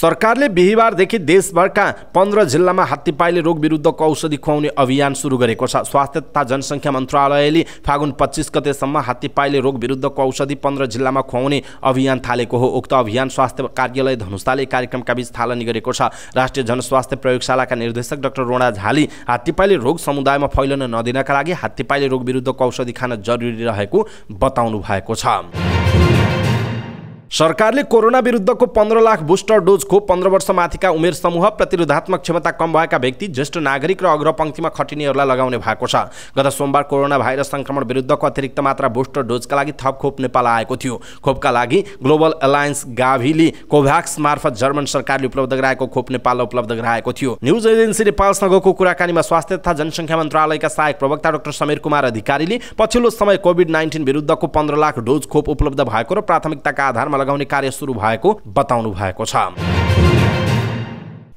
Speaker 1: सरकारले बिहिबारदेखि देशभरका पन्ध्र जिल्लामा हात्तीपाइले रोग विरुद्धको औषधि खुवाउने अभियान सुरु गरेको छ स्वास्थ्य तथा जनसङ्ख्या मन्त्रालयले फागुन पच्चिस गतेसम्म हात्तीपाइले रोग विरुद्धको औषधि पन्ध्र जिल्लामा खुवाउने अभियान थालेको हो उक्त अभियान स्वास्थ्य कार्यालय धनुषाले कार्यक्रमका बीच थालनी गरेको छ राष्ट्रिय जनस्वास्थ्य प्रयोगशालाका निर्देशक डाक्टर रोणा झाली हात्तीपाइले रोग समुदायमा फैलन नदिनका लागि हात्तीपाइले रोग विरुद्धको औषधि खान जरुरी रहेको बताउनु भएको छ सरकारले कोरोना विरुद्धको पन्ध्र लाख बुस्टर डोज खोप पन्ध्र वर्ष माथिका उमेर समूह प्रतिरोधात्मक क्षमता कम भएका व्यक्ति ज्येष्ठ नागरिक र अग्रपङ्क्तिमा खटिनेहरूलाई लगाउने भएको छ गत सोमबार कोरोना भाइरस संक्रमण विरुद्धको अतिरिक्त मात्रा बुस्टर डोजका लागि थप खोप नेपाल आएको थियो खोपका लागि ग्लोबल एलायन्स गाभीले कोभ्याक्स मार्फत जर्मन सरकारले उपलब्ध गराएको खोप नेपाललाई उपलब्ध गराएको थियो न्युज एजेन्सी नेपालसँगको कुराकानीमा स्वास्थ्य तथा जनसङ्ख्या मन्त्रालयका सहायक प्रवक्ता डाक्टर समीर कुमार अधिकारीले पछिल्लो समय कोभिड नाइन्टिन विरुद्धको पन्ध्र लाख डोज खोप उपलब्ध भएको र प्राथमिकताका आधारमा लगाउने कार्य सुरु भएको बताउनु भएको छ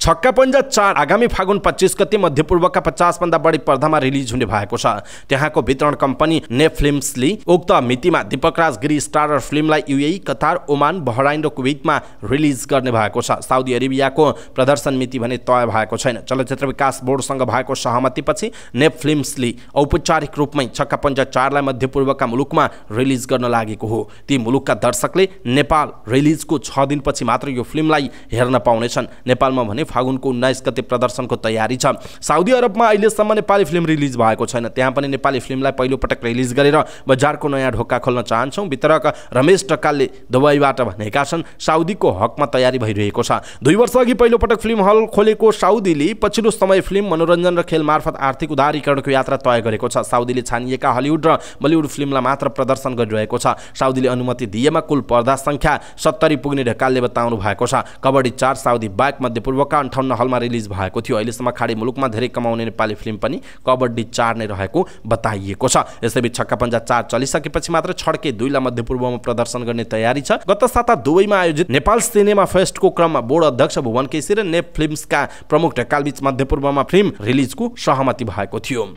Speaker 1: छक्का पन्जा चार आगामी फागुन पच्चिस गते मध्यपूर्वका पचासभन्दा बढी पर्दामा रिलिज हुने भएको छ त्यहाँको वितरण कम्पनी ने फिल्म्सले उक्त मितिमा दीपक गिरी स्टारर फिल्मलाई युएई कतार ओमान बहराइन र कुवेतमा रिलिज गर्ने भएको छ साउदी अरेबियाको प्रदर्शन मिति भने तय भएको छैन चलचित्र विकास बोर्डसँग भएको सहमतिपछि ने फिल्म्सले औपचारिक रूपमै छक्का पन्जा चारलाई मध्यपूर्वका मुलुकमा रिलिज गर्न लागेको हो ती मुलुकका दर्शकले नेपाल रिलिजको छ दिनपछि मात्र यो फिल्मलाई हेर्न पाउनेछन् नेपालमा भने फागुनको उन्नाइस गते प्रदर्शनको तयारी छ साउदी अरबमा अहिलेसम्म नेपाली फिल्म रिलिज भएको छैन त्यहाँ पनि नेपाली फिल्मलाई पहिलोपटक रिलिज गरेर बजारको नयाँ ढोका खोल्न चाहन्छौँ वितरक रमेश टकालले दुबईबाट भनेका छन् साउदीको हकमा तयारी भइरहेको छ दुई वर्ष वर्षअघि पहिलोपटक फिल्म हल खोलेको साउदीले पछिल्लो समय फिल्म मनोरञ्जन र खेल मार्फत आर्थिक उदारीकरणको यात्रा तय गरेको छ साउदीले छानिएका हलिउड र बलिउड फिल्मलाई मात्र प्रदर्शन गरिरहेको छ साउदीले अनुमति दिएमा कुल पर्दा सङ्ख्या सत्तरी पुग्ने ढकालले बताउनु भएको छ कबड्डी चार साउदी बाहेक मध्यपूर्वका अन्ठाउन्न हलमा रिलिज भएको थियो अहिलेसम्म खाडी मुलुकमा धेरै कमाउने नेपाली फिल्म पनि कबड्डी चार नै रहेको बताइएको छ यसैबीच छक्का पन्जा चार चलिसकेपछि मात्र छड्के दुईलाई मध्यपूर्वमा प्रदर्शन गर्ने तयारी छ गत साता दुवैमा आयोजित नेपाल सिनेमा फेस्टको क्रममा बोर्ड अध्यक्ष भुवन केसी र नेप फिल्मका प्रमुख ढकालबीच मध्यपूर्वमा फिल्म रिलिजको सहमति भएको थियो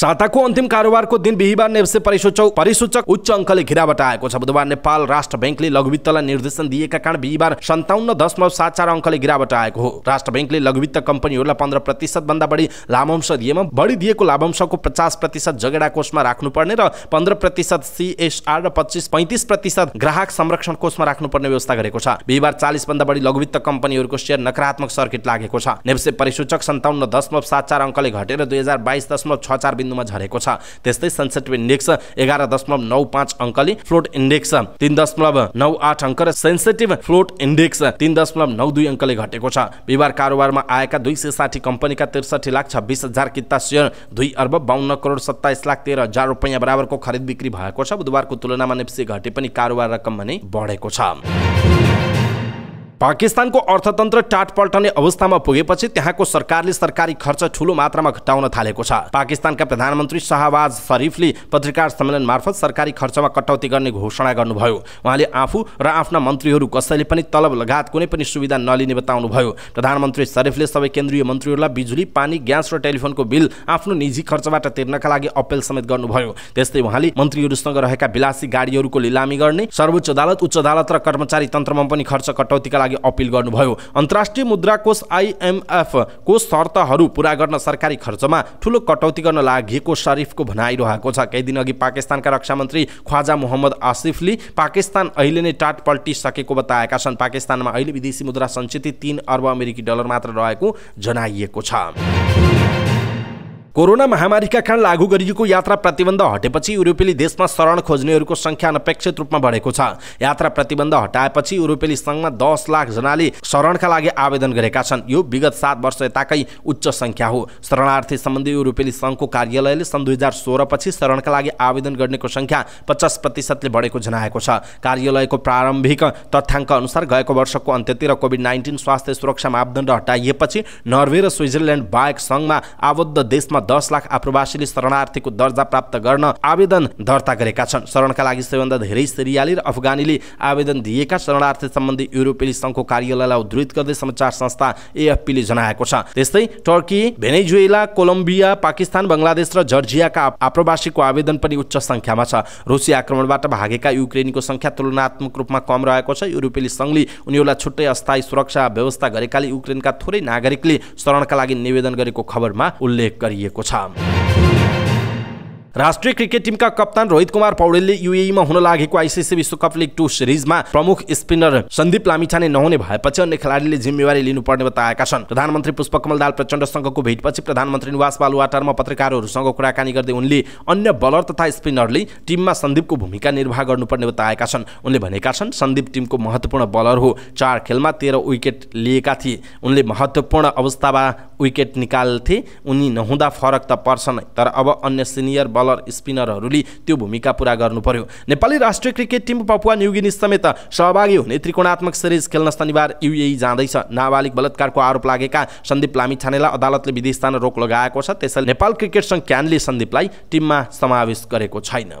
Speaker 1: साताको अन्तिम कारोबारको दिन बिहिबार नेप्से परिसूचक परिसूचक उच्च अङ्कले घिराबाट आएको छ बुधबार नेपाल राष्ट्र ब्याङ्कले लघुवित्तलाई निर्देशन दिएका कारण बिहिबार सन्ताउन्न दशमलव सात चार अङ्कले घिराबाट आएको हो राष्ट्र ब्याङ्कले लघुवित्त कम्पनीहरूलाई पन्ध्र प्रतिशत भन्दा बढी लाभांश दिएमा बढी दिएको लाभांशको पचास प्रतिशत जगेडा कोषमा राख्नुपर्ने र पन्ध्र प्रतिशत सिएसआर र पच्चिस पैँतिस प्रतिशत ग्राहक संरक्षण कोषमा राख्नुपर्ने व्यवस्था गरेको छ बिहिबार चालिस भन्दा बढी लघुवित्त कम्पनीहरूको सेयर नकारात्मक सर्किट लागेको छ नेप्से परिसूचक सन्ताउन्न दशमलव सात चार अङ्कले घटेर दुई हजार बाइस दशमलव छ चार बिन्दुमा झरेको छ त्यस्तै सेन्सेटिभ इन्डेक्स एघार दशमलव नौ पाँच अङ्कले फ्लोट इन्डेक्स तिन दशमलव नौ आठ अङ्क र सेन्सेटिभ फ्लोट इन्डेक्स तिन दशमलव नौ दुई अङ्कले घटेको छ बिहिबार कारोबारमा आएका दुई सय साठी कम्पनीका त्रिसठी लाख छब्बिस हजार किता सेयर दुई अर्ब बाहन्न करोड सत्ताइस लाख तेह्र हजार रुपियाँ बराबरको खरिद बिक्री भएको छ बुधबारको तुलनामा नेप्सी घटे पनि कारोबार रकम भने बढेको छ पाकिस्तानको अर्थतन्त्र टाट पल्टने अवस्थामा पुगेपछि त्यहाँको सरकारले सरकारी खर्च ठुलो मात्रामा घटाउन थालेको छ पाकिस्तानका प्रधानमन्त्री शाहबाज शरीफले पत्रकार सम्मेलन मार्फत सरकारी खर्चमा कटौती गर्ने घोषणा गर्नुभयो उहाँले आफू र आफ्ना मन्त्रीहरू कसैले पनि तलब लगायत कुनै पनि सुविधा नलिने बताउनुभयो प्रधानमन्त्री शरीफले सबै केन्द्रीय मन्त्रीहरूलाई बिजुली पानी ग्यास र टेलिफोनको बिल आफ्नो निजी खर्चबाट तिर्नका लागि अपेल समेत गर्नुभयो त्यस्तै उहाँले मन्त्रीहरूसँग रहेका विलासी गाडीहरूको लिलामी गर्ने सर्वोच्च अदालत उच्च अदालत र कर्मचारी तन्त्रमा पनि खर्च कटौतीका लागि अपिल गर्नुभयो अन्तर्राष्ट्रिय मुद्रा कोष आइएमएफ को शर्तहरू पुरा गर्न सरकारी खर्चमा ठुलो कटौती गर्न लागेको शरीफको भनाइरहेको छ केही दिन अघि पाकिस्तानका रक्षा मन्त्री ख्वाजा मोहम्मद आसिफले पाकिस्तान अहिले नै टाट पल्टिसकेको बताएका छन् पाकिस्तानमा अहिले विदेशी मुद्रा सञ्चित तिन अर्ब अमेरिकी डलर मात्र रहेको जनाइएको छ कोरोना महामारीका कारण लागू गरिएको यात्रा प्रतिबन्ध हटेपछि युरोपेली देशमा शरण खोज्नेहरूको सङ्ख्या अनपेक्षित रूपमा बढेको छ यात्रा प्रतिबन्ध हटाएपछि युरोपेली सङ्घमा दस लाखजनाले शरणका लागि आवेदन गरेका छन् यो विगत सात वर्ष यताकै उच्च सङ्ख्या हो शरणार्थी सम्बन्धी युरोपेली सङ्घको कार्यालयले सन् दुई हजार सोह्रपछि शरणका लागि आवेदन गर्नेको सङ्ख्या पचास प्रतिशतले बढेको जनाएको छ कार्यालयको प्रारम्भिक तथ्याङ्क अनुसार गएको वर्षको अन्त्यतिर कोभिड नाइन्टिन स्वास्थ्य सुरक्षा मापदण्ड हटाइएपछि नर्वे र स्विजरल्यान्ड बाहेक सङ्घमा आबद्ध देशमा दस लाख आप्रवासीले शरणार्थीको दर्जा प्राप्त गर्न आवेदन दर्ता गरेका छन् शरणका लागि सबैभन्दा धेरै सिरियाली र अफगानीले आवेदन दिएका शरणार्थी सम्बन्धी युरोपेली सङ्घको कार्यालयलाई उद्धित गर्दै समाचार संस्था एएफपीले जनाएको छ त्यस्तै Turkey Venezuela Colombia Pakistan Bangladesh र जर्जियाका आप्रवासीको आवेदन पनि उच्च संख्यामा छ रुसी आक्रमणबाट भागेका युक्रेनको संख्या तुलनात्मक रूपमा कम रहेको छ युरोपेली सङ्घले उनीहरूलाई छुट्टै अस्थायी सुरक्षा व्यवस्था गरेकाले युक्रेनका थोरै नागरिकले शरणका लागि निवेदन गरेको खबरमा उल्लेख गरिएको गरिएको छ राष्ट्रिय क्रिकेट टिमका कप्तान रोहित कुमार पौडेलले युएईमा हुन लागेको आइसिसी विश्वकप लिग टू सिरिजमा प्रमुख स्पिनर सन्दीप लामिछाने नहुने भएपछि अन्य खेलाडीले जिम्मेवारी लिनुपर्ने बताएका छन् प्रधानमन्त्री पुष्पकमल दाल प्रचण्डसँगको भेटपछि प्रधानमन्त्री निवास बालुवाटारमा पत्रकारहरूसँग कुराकानी गर्दै उनले अन्य बलर तथा स्पिनरले टिममा सन्दीपको भूमिका निर्वाह गर्नुपर्ने बताएका छन् उनले भनेका छन् सन्दीप टिमको महत्त्वपूर्ण बलर हो चार खेलमा तेह्र विकेट लिएका थिए उनले महत्त्वपूर्ण अवस्थामा विकेट निकाल्थे उनी नहुँदा फरक त पर्छ नै तर अब अन्य सिनियर बलर स्पिनरहरूले त्यो भूमिका पुरा गर्नु पर्यो नेपाली राष्ट्रिय क्रिकेट टिम पपुवा न्युगिनी समेत सहभागी हुने त्रिकोणात्मक सिरिज खेल्न शनिबार युएई जाँदैछ नाबालिग बलात्कारको आरोप लागेका सन्दीप लामिछानेलाई अदालतले विदेश जान रोक लगाएको छ त्यसैले नेपाल क्रिकेट सङ्घ क्यानले सन्दीपलाई टिममा समावेश गरेको छैन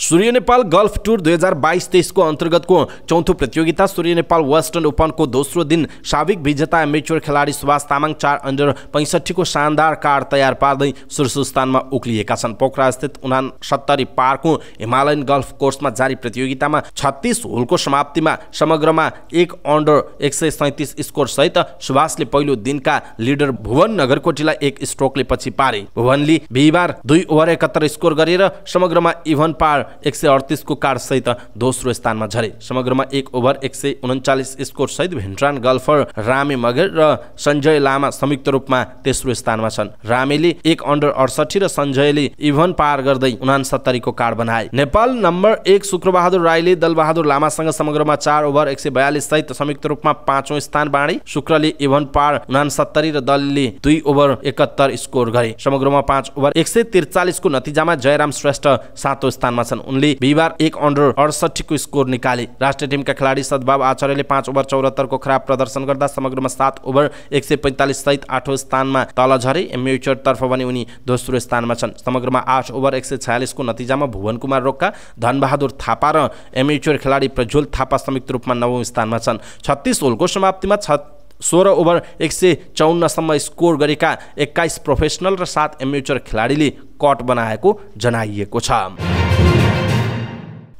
Speaker 1: सूर्य नेपाल गल्फ टुर दुई हजार बाइस तेइसको अन्तर्गतको चौथो प्रतियोगिता सूर्य नेपाल वेस्टर्न ओपनको दोस्रो दिन साविक विजेता मेच्योर खेलाडी सुभाष तामाङ चार अन्डर पैँसठीको शानदार कार तयार पार्दै शीर्ष स्थानमा उक्लिएका छन् पोखरा पोखरास्थित उनासत्तरी पारको हिमालयन गल्फ कोर्समा जारी प्रतियोगितामा छत्तिस होलको समाप्तिमा समग्रमा एक अन्डर एक सय सहित स्कोरसहित सुभाषले पहिलो दिनका लिडर भुवन नगरकोटीलाई एक स्ट्रोकले पछि पारे भुवनले बिहिबार दुई ओभर एकात्तर स्कोर गरेर समग्रमा इभन पार एक सय अडतिसको कारसहित दोस्रो स्थानमा झरे समग्रमा एक ओभर एक सय उन्चालिस स्कोरसहित भेन्ट्रान गल्फर रामे मगर र सञ्जय लामा संयुक्त रूपमा तेस्रो स्थानमा छन् रामेले एक अन्डर अडसठी र सञ्जयले इभन पार गर्दै उनासत्तरीको कार्ड बनाए नेपाल नम्बर एक शुक्रबहादुर राईले दलबहादुर लामासँग समग्रमा चार ओभर एक सय बयालिस सहित संयुक्त रूपमा पाँचौँ स्थान बाँडे शुक्रले इभन पार उनासत्तरी र दलले दुई ओभर एकहत्तर स्कोर गरे समग्रमा पाँच ओभर एक सय त्रिचालिसको नतिजामा जयराम श्रेष्ठ सातौँ स्थानमा छन् छन् उनले बिहिबार एक अन्डर अडसठीको स्कोर निकाले राष्ट्रिय टिमका खेलाडी सद्भाव आचार्यले पाँच ओभर चौरात्तरको खराब प्रदर्शन गर्दा समग्रमा सात ओभर एक सय पैँतालिस सहित आठौँ स्थानमा तल झरे तर्फ भने उनी दोस्रो स्थानमा छन् समग्रमा आठ ओभर एक सय छयालिसको नतिजामा भुवन कुमार रोक्का धनबहादुर थापा र एम्युचर खेलाडी प्रज्वल थापा संयुक्त रूपमा नवौँ स्थानमा छन् छत्तिस होलको समाप्तिमा छ सोह्र ओभर एक सय चौन्नसम्म स्कोर गरेका एक्काइस प्रोफेसनल र सात एम्युचर खेलाडीले कट बनाएको जनाइएको छ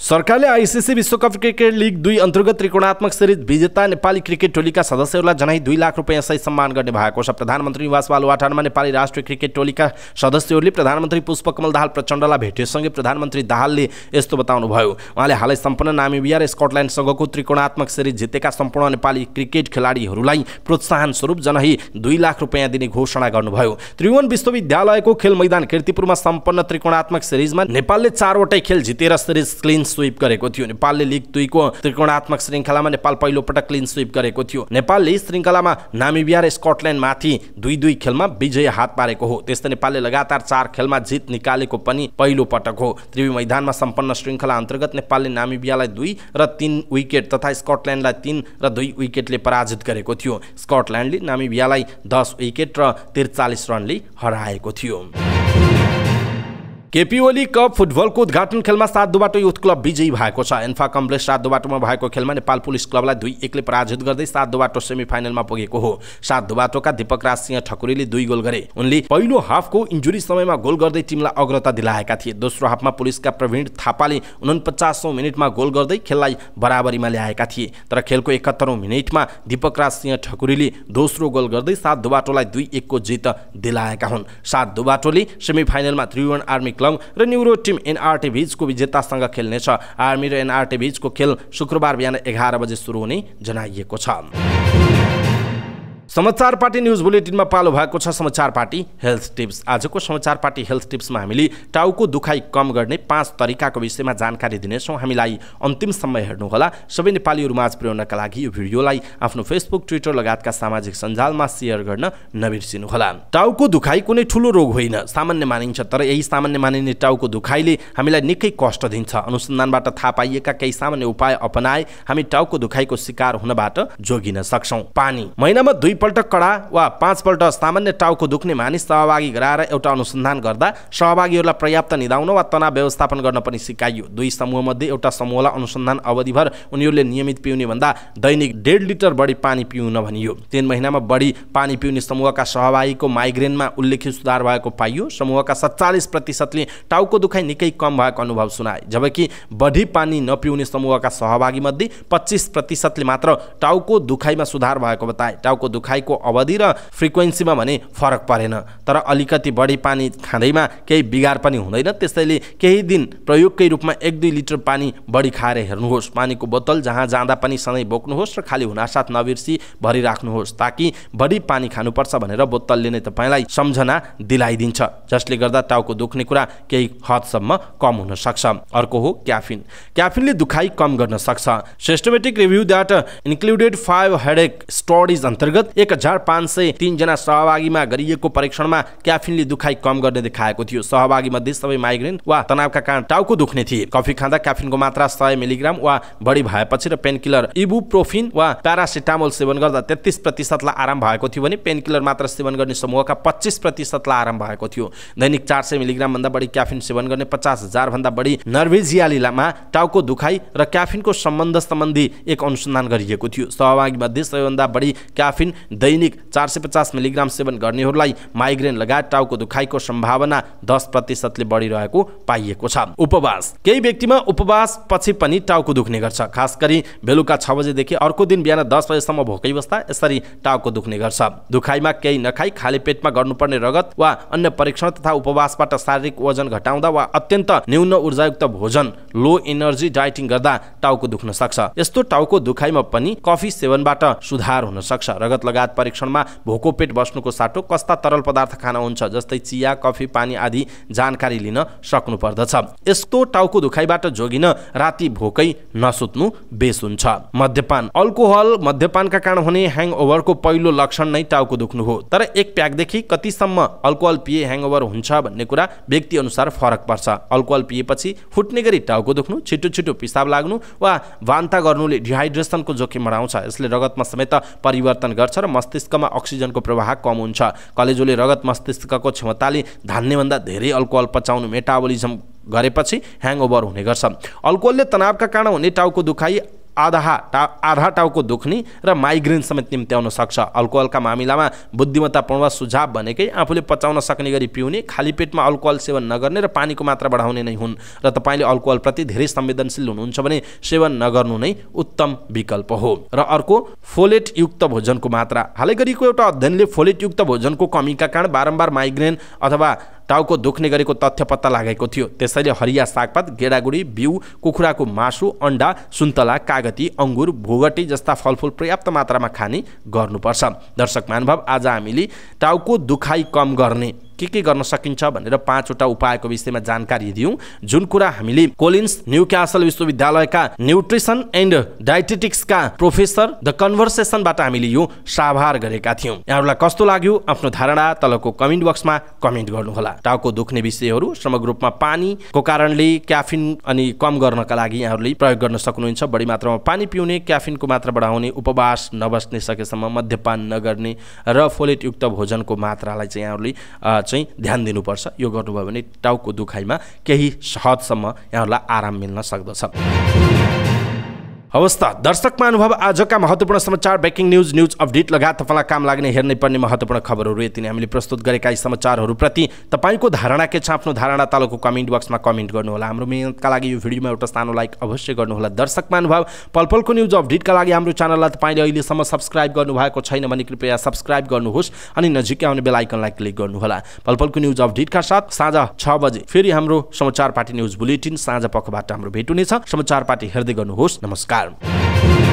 Speaker 1: सरकारले आइसिसी विश्वकप क्रिकेट लिग दुई अन्तर्गत त्रिकोणात्मक सिरिज विजेता नेपाली क्रिकेट टोलीका सदस्यहरूलाई जनाई दुई लाख रुपियाँ सहित सम्मान गर्ने भएको छ प्रधानमन्त्री निवास बालुवाटारमा नेपाली राष्ट्रिय क्रिकेट टोलीका सदस्यहरूले प्रधानमन्त्री पुष्पकमल दाहाल प्रचण्डलाई भेटेसँगै प्रधानमन्त्री दाहालले यस्तो बताउनुभयो उहाँले हालै सम्पन्न नामिबिया र स्कटल्यान्डसँगको त्रिकोणात्मक सिरिज जितेका सम्पूर्ण नेपाली क्रिकेट खेलाडीहरूलाई प्रोत्साहन स्वरूप जनाई दुई लाख रुपियाँ दिने घोषणा गर्नुभयो त्रिभुवन विश्वविद्यालयको खेल मैदान किर्तिपुरमा सम्पन्न त्रिकोणात्मक सिरिजमा नेपालले चारवटै खेल जितेर सिरिज क्लिन स्विप गरेको थियो नेपालले लिग दुईको त्रिकोणात्मक श्रृङ्खलामा नेपाल पहिलो पटक क्लिन स्विप गरेको थियो नेपालले श्रृङ्खलामा नामिबिया र स्कटल्यान्डमाथि दुई दुई खेलमा विजय हात पारेको हो त्यस्तै नेपालले लगातार चार खेलमा जित निकालेको पनि पहिलो पटक हो त्रिवी मैदानमा सम्पन्न श्रृङ्खला अन्तर्गत नेपालले नामिबियालाई दुई र तिन विकेट तथा स्कटल्यान्डलाई तिन र दुई विकेटले पराजित गरेको थियो स्कटल्यान्डले नामिबियालाई दस विकेट र त्रिचालिस रनले हराएको थियो केपी ओली कप फुटबलको उद्घाटन खेलमा सात सातदोबाटो युथ क्लब विजयी भएको छ एन्फा कम्प्लेक्स सात सातदोबाटोमा भएको खेलमा नेपाल पुलिस क्लबलाई दुई एकले पराजित गर्दै सात सातदोबाटो सेमिफाइनलमा पुगेको हो सातदोबाटोका दीपक राज सिंह ठकुरीले दुई गोल गरे उनले पहिलो हाफको इन्जुरी समयमा गोल गर्दै टिमलाई अग्रता दिलाएका थिए दोस्रो हाफमा पुलिसका प्रवीण थापाले उनपचासौँ मिनटमा गोल गर्दै खेललाई बराबरीमा ल्याएका थिए तर खेलको एकात्तरौँ मिनटमा दीपक राज सिंह ठकुरीले दोस्रो गोल गर्दै सात सातदोबाटोलाई दुई एकको जित दिलाएका हुन् सात सातदोबाटोले सेमिफाइनलमा त्रिभुवन आर्मी क्लब र न्युरो टिम एनआरटी भिजको विजेतासँग खेल्नेछ आर्मी र एनआरटी भिजको खेल शुक्रबार बिहान एघार बजे सुरु हुने जनाइएको छ समाचार पार्टी न्युज बुलेटिनमा पालो भएको छ समाचार पार्टी हेल्थ टिप्स आजको समाचार पार्टी हेल्थ टिप्समा हामीले टाउको दुखाइ कम गर्ने पाँच तरिकाको विषयमा जानकारी दिनेछौँ हामीलाई अन्तिमसम्म हेर्नुहोला सबै नेपालीहरू माझ पुर्याउनका लागि यो भिडियोलाई आफ्नो फेसबुक ट्विटर लगायतका सामाजिक सञ्जालमा सेयर गर्न नबिर्सिनुहोला टाउको दुखाइ कुनै ठुलो रोग होइन सामान्य मानिन्छ तर यही सामान्य मानिने टाउको दुखाइले हामीलाई निकै कष्ट दिन्छ अनुसन्धानबाट थाहा पाइएका केही सामान्य उपाय अपनाए हामी टाउको दुखाइको शिकार हुनबाट जोगिन सक्छौँ पानी महिनामा दुई दुईपल्ट कडा वा पाँचपल्ट सामान्य टाउको दुख्ने मानिस सहभागी गराएर एउटा अनुसन्धान गर्दा सहभागीहरूलाई पर्याप्त निधाउन वा तनाव व्यवस्थापन गर्न पनि सिकाइयो दुई समूहमध्ये एउटा समूहलाई अनुसन्धान अवधिभर उनीहरूले नियमित पिउने भन्दा दैनिक डेढ लिटर बढी पानी पिउन भनियो तिन महिनामा बढी पानी पिउने समूहका सहभागीको माइग्रेनमा उल्लेखित सुधार भएको पाइयो समूहका सत्तालिस प्रतिशतले टाउको दुखाइ निकै कम भएको अनुभव सुनाए जबकि बढी पानी नपिउने समूहका सहभागीमध्ये पच्चिस प्रतिशतले मात्र टाउको दुखाइमा सुधार भएको बताए टाउको दुखाइ दुखाइको अवधि र फ्रिक्वेन्सीमा भने फरक परेन तर अलिकति बढी पानी खाँदैमा केही बिगार पनि हुँदैन त्यसैले केही दिन प्रयोगकै रूपमा एक दुई लिटर पानी बढी खाएर हेर्नुहोस् पानीको बोतल जहाँ जाँदा पनि सधैँ बोक्नुहोस् र खाली हुनासाथ नबिर्सी भरिराख्नुहोस् ताकि बढी पानी खानुपर्छ भनेर बोतलले नै तपाईँलाई सम्झना दिलाइदिन्छ जसले गर्दा टाउको दुख्ने कुरा केही हदसम्म कम हुन सक्छ अर्को हो क्याफिन क्याफिनले दुखाइ कम गर्न सक्छ systematic review that included five headache studies अन्तर्गत एक हजार पाँच सय तिनजना सहभागीमा गरिएको परीक्षणमा क्याफिनले दुखाइ कम गर्ने देखाएको थियो सहभागी मध्ये सबै माइग्रेन वा तनावका कारण टाउको दुख्ने थिए कफी खाँदा क्याफिनको मात्रा सय मिलिग्राम वा बढी भएपछि र पेनकिलर इबुप्रोफिन वा प्यारासिटामोल सेवन गर्दा तेत्तिस प्रतिशतलाई आराम भएको थियो भने पेनकिलर मात्र सेवन गर्ने समूहका पच्चिस प्रतिशतलाई आराम भएको थियो दैनिक चार सय मिलिग्राम भन्दा बढी क्याफिन सेवन गर्ने पचास हजारभन्दा बढी नर्भेजियालीमा टाउको दुखाइ र क्याफिनको सम्बन्ध सम्बन्धी एक अनुसन्धान गरिएको थियो सहभागी मध्ये सबैभन्दा बढी क्याफिन दैनिक चार सय पचास मिलिग्राम सेवन गर्नेहरूलाई माइग्रेन लगायत टाउको दुखाइको सम्भावना दस प्रतिशतले बढिरहेको पाइएको छ उपवास केही व्यक्तिमा उपवास पछि पनि टाउको दुख्ने गर्छ खास गरी बेलुका छ बजेदेखि अर्को दिन बिहान दस बजेसम्म भोकै बस्दा यसरी टाउको दुख्ने गर्छ दुखाइमा केही नखाई खाली पेटमा गर्नुपर्ने रगत वा अन्य परीक्षण तथा उपवासबाट शारीरिक वजन घटाउँदा वा अत्यन्त न्यून ऊर्जायुक्त भोजन लो इनर्जी डाइटिङ गर्दा टाउको दुख्न सक्छ यस्तो टाउको दुखाइमा पनि कफी सेवनबाट सुधार हुन सक्छ रगत लगायत परीक्षणमा भोको पेट बस्नुको साटो कस्ता तरल पदार्थ खान हुन्छ जस्तै चिया कफी पानी आदि जानकारी लिन सक्नुपर्दछ यस्तो टाउको दुखाइबाट जोगिन राति भोकै नसुत्नु बेस हुन्छ मध्यपान अल्कोहल मध्यपानका कारण हुने ह्याङ ओभरको पहिलो लक्षण नै टाउको दुख्नु हो तर एक प्याकदेखि कतिसम्म अल्कोहल पिए ह्याङ ओभर हुन्छ भन्ने कुरा व्यक्ति अनुसार फरक पर्छ अल्कोहल पिएपछि फुट्ने गरी टाउको दुख्नु छिटो छिटो पिसाब लाग्नु वा वान्ता गर्नुले डिहाइड्रेसनको जोखिम बढाउँछ यसले रगतमा समेत परिवर्तन गर्छ र मस्तिष्कमा अक्सिजनको प्रवाह कम हुन्छ कलेजोले रगत मस्तिष्कको क्षमताले धान्नेभन्दा धेरै अल्कोहल पचाउनु मेटाबोलिजम गरेपछि ह्याङओभर हुने गर्छ अल्कोहलले तनावका कारण हुने टाउको दुखाइ आधा टा आधा टाउको दुख्ने र माइग्रेन समेत निम्त्याउन सक्छ अल्कोहलका मामिलामा बुद्धिमत्तापूर्ण सुझाव भनेकै आफूले पचाउन सक्ने गरी पिउने खाली पेटमा अल्कोहल सेवन नगर्ने र पानीको मात्रा बढाउने नै हुन् र तपाईँले अल्कोहलप्रति धेरै संवेदनशील हुनुहुन्छ भने सेवन नगर्नु नै उत्तम विकल्प हो र अर्को फोलेटयुक्त भोजनको मात्रा हालै गरिएको एउटा अध्ययनले फोलेटयुक्त भोजनको कमीका कारण बारम्बार माइग्रेन अथवा टाउको दुख्ने गरेको तथ्य पत्ता लागेको थियो त्यसैले हरिया सागपात गेडागुडी बिउ कुखुराको मासु अन्डा सुन्तला कागती अङ्गुर भोगटी जस्ता फलफुल पर्याप्त मात्रामा खाने गर्नुपर्छ दर्शक महानुभाव आज हामीले टाउको दुखाइ कम गर्ने के के गर्न सकिन्छ भनेर पाँचवटा उपायको विषयमा जानकारी दियौँ जुन कुरा हामीले कोलिन्स न्यु क्यासल विश्वविद्यालयका न्युट्रिसन एन्ड डायटेटिक्सका प्रोफेसर द कन्भर्सेसनबाट हामीले यो साभार गरेका थियौँ यहाँहरूलाई कस्तो लाग्यो आफ्नो धारणा तलको कमेन्ट बक्समा कमेन्ट गर्नुहोला टाउको दुख्ने विषयहरू समग्र रूपमा पानीको कारणले क्याफिन अनि कम गर्नका लागि यहाँहरूले प्रयोग गर्न सक्नुहुन्छ बढी मात्रामा पानी पिउने क्याफिनको मात्रा बढाउने उपवास नबस्ने सकेसम्म मध्यपान नगर्ने र फोलेटयुक्त भोजनको मात्रालाई चाहिँ यहाँहरूले चाहिँ ध्यान दिनुपर्छ यो गर्नुभयो भने टाउको दुखाइमा केही हदसम्म यहाँहरूलाई आराम मिल्न सक्दछ अवस्था दर्शक अनुभव आजका महत्त्वपूर्ण समाचार ब्रेकिङ न्युज न्युज अपडेट लगायत तपाईँलाई काम लाग्ने हेर्नै पर्ने महत्त्वपूर्ण खबरहरू यति नै हामीले प्रस्तुत गरेका यी समाचारहरूप्रति तपाईँको धारणा के छ आफ्नो धारणा तालको कमेन्ट बक्समा कमेन्ट गर्नुहोला हाम्रो मेहनतका लागि यो भिडियोमा एउटा सानो लाइक अवश्य गर्नुहोला दर्शकमा अनुभव पल पलको न्युज अपडेटका लागि हाम्रो च्यानललाई तपाईँले अहिलेसम्म सब्सक्राइब गर्नुभएको छैन भने कृपया सब्सक्राइब गर्नुहोस् अनि नजिकै आउने बेलायकनलाई क्लिक गर्नुहोला पल पलको न्युज अपडेटका साथ साँझ छ बजे फेरि हाम्रो समाचार पार्टी न्युज बुलेटिन साँझ पखबाट हाम्रो भेट हुनेछ समाचार पार्टी हेर्दै गर्नुहोस् नमस्कार namaskaram